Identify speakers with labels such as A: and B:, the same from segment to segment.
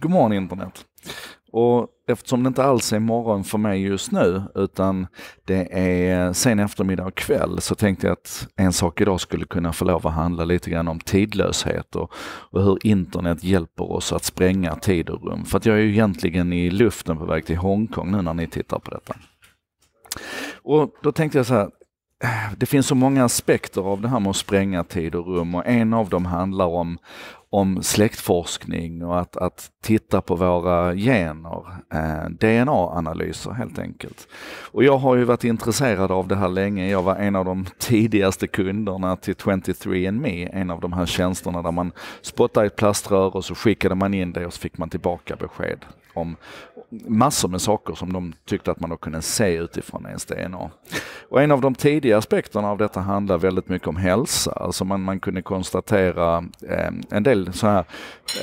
A: God morgon internet! Och eftersom det inte alls är morgon för mig just nu utan det är sen eftermiddag och kväll så tänkte jag att en sak idag skulle kunna få lov att handla lite grann om tidlöshet och, och hur internet hjälper oss att spränga tid och rum. För att jag är ju egentligen i luften på väg till Hongkong nu när ni tittar på detta. Och då tänkte jag så här, det finns så många aspekter av det här med att spränga tid och rum och en av dem handlar om, om släktforskning och att, att titta på våra gener, eh, DNA-analyser helt enkelt. Och jag har ju varit intresserad av det här länge. Jag var en av de tidigaste kunderna till 23andMe, en av de här tjänsterna där man spottar i ett plaströr och så skickade man in det och så fick man tillbaka besked om, massor med saker som de tyckte att man då kunde se utifrån ens DNA. Och en av de tidiga aspekterna av detta handlar väldigt mycket om hälsa. Alltså man, man kunde konstatera eh, en del så här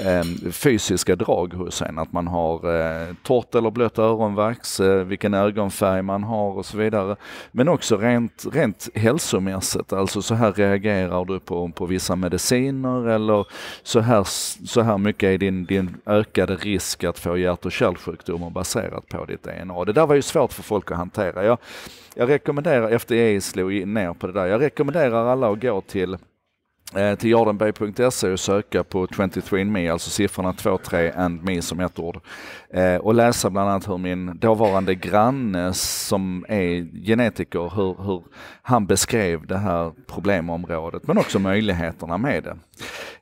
A: eh, fysiska drag hos en. Att man har eh, torrt eller blött öronvax, eh, vilken ögonfärg man har och så vidare. Men också rent, rent hälsomässigt, alltså så här reagerar du på, på vissa mediciner eller så här, så här mycket är din, din ökade risk att få hjärt och kärlsjukdom sjukdomar baserat på ditt DNA. Det där var ju svårt för folk att hantera. Jag, jag rekommenderar, FDA e slog ner på det där, jag rekommenderar alla att gå till eh, till jardenberg.se och söka på 23andMe, alltså siffrorna 23 and me som ett ord. Eh, och läsa bland annat hur min dåvarande granne som är genetiker, hur, hur han beskrev det här problemområdet men också möjligheterna med det.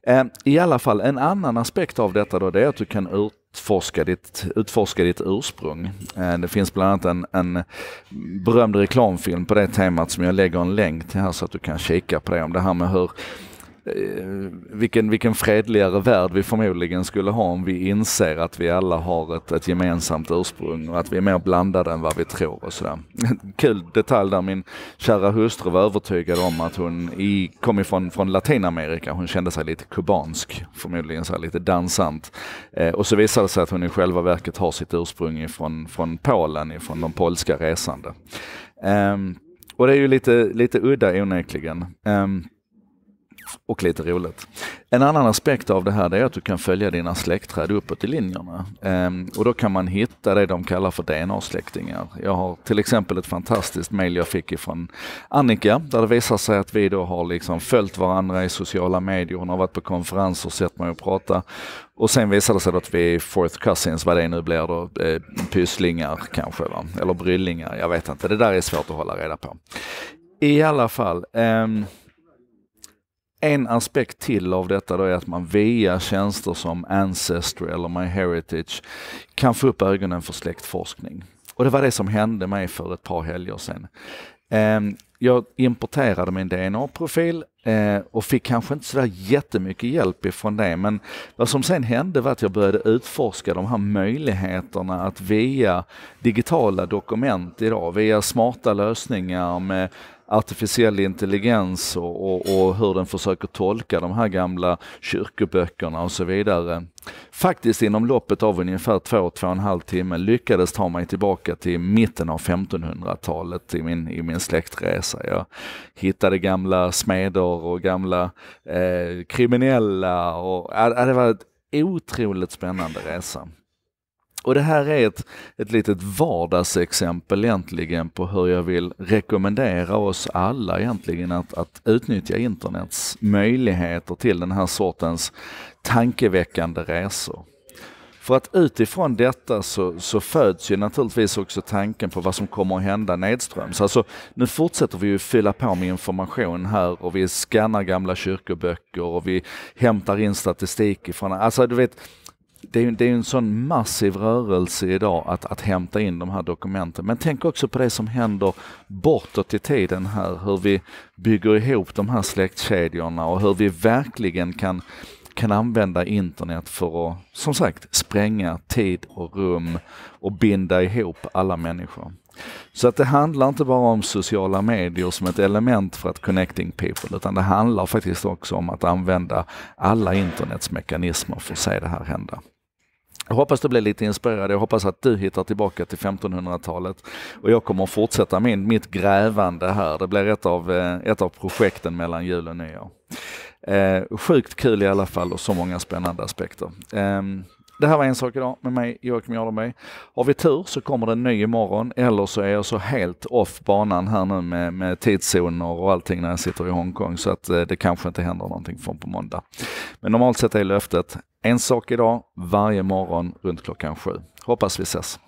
A: Ehm, I alla fall, en annan aspekt av detta då, det är att du kan utforska ditt, utforska ditt ursprung. Ehm, det finns bland annat en, en berömd reklamfilm på det temat som jag lägger en länk till här så att du kan kika på det. Om det här med hur Eh, vilken, vilken fredligare värld vi förmodligen skulle ha om vi inser att vi alla har ett, ett gemensamt ursprung och att vi är mer blandade än vad vi tror och sådär. Kul detalj där, min kära hustru var övertygad om att hon i, kom ifrån från Latinamerika, hon kände sig lite kubansk, förmodligen så lite dansant. Eh, och så visade det sig att hon i själva verket har sitt ursprung ifrån, från Polen, ifrån de polska resande. Eh, och det är ju lite, lite udda onekligen. Um, och lite roligt. En annan aspekt av det här är att du kan följa dina släktträd uppåt i linjerna. Ehm, och då kan man hitta det de kallar för DNA-släktingar. Jag har till exempel ett fantastiskt mejl jag fick ifrån Annika där det visar sig att vi då har liksom följt varandra i sociala medier. Hon har varit på konferenser, och sett mig och prata. Och sen visade det sig att vi är fourth cousins, vad det nu blir då, eh, pysslingar kanske, va? eller bryllingar, jag vet inte. Det där är svårt att hålla reda på. I alla fall, ehm, en aspekt till av detta då är att man via tjänster som Ancestry eller MyHeritage kan få upp ögonen för släktforskning. Och det var det som hände mig för ett par helger sedan. Ehm, jag importerade min DNA-profil eh, och fick kanske inte sådär jättemycket hjälp ifrån det men vad som sen hände var att jag började utforska de här möjligheterna att via digitala dokument idag, via smarta lösningar med artificiell intelligens och, och, och, hur den försöker tolka de här gamla kyrkoböckerna och så vidare. Faktiskt inom loppet av ungefär två, två och en halv timme lyckades ta mig tillbaka till mitten av 1500-talet i min, i min släktresa. Jag hittade gamla smeder och gamla eh, kriminella och äh, det var en otroligt spännande resa. Och det här är ett, ett litet vardagsexempel egentligen på hur jag vill rekommendera oss alla egentligen att, att utnyttja internets möjligheter till den här sortens tankeväckande resor. För att utifrån detta så, så, föds ju naturligtvis också tanken på vad som kommer att hända nedströms. Alltså, nu fortsätter vi ju fylla på med information här och vi skannar gamla kyrkoböcker och vi hämtar in statistik ifrån... Alltså, du vet, det är, det är en sån massiv rörelse idag att, att hämta in de här dokumenten. Men tänk också på det som händer bortåt i tiden här, hur vi bygger ihop de här släktkedjorna och hur vi verkligen kan, kan använda internet för att, som sagt, spränga tid och rum och binda ihop alla människor. Så att det handlar inte bara om sociala medier som ett element för att connecting people, utan det handlar faktiskt också om att använda alla internets mekanismer för att se det här hända. Jag hoppas du blir lite inspirerad. Jag hoppas att du hittar tillbaka till 1500-talet. Och jag kommer fortsätta min, mitt grävande här. Det blir ett av, eh, ett av projekten mellan jul och nyår. Eh, sjukt kul i alla fall och så många spännande aspekter. Eh, det här var en sak idag med mig, Joakim Jardenberg. Har vi tur så kommer det en ny imorgon, eller så är jag så helt off banan här nu med, med tidszoner och allting när jag sitter i Hongkong, så att eh, det kanske inte händer någonting från på måndag. Men normalt sett är löftet en sak idag, varje morgon runt klockan sju. Hoppas vi ses.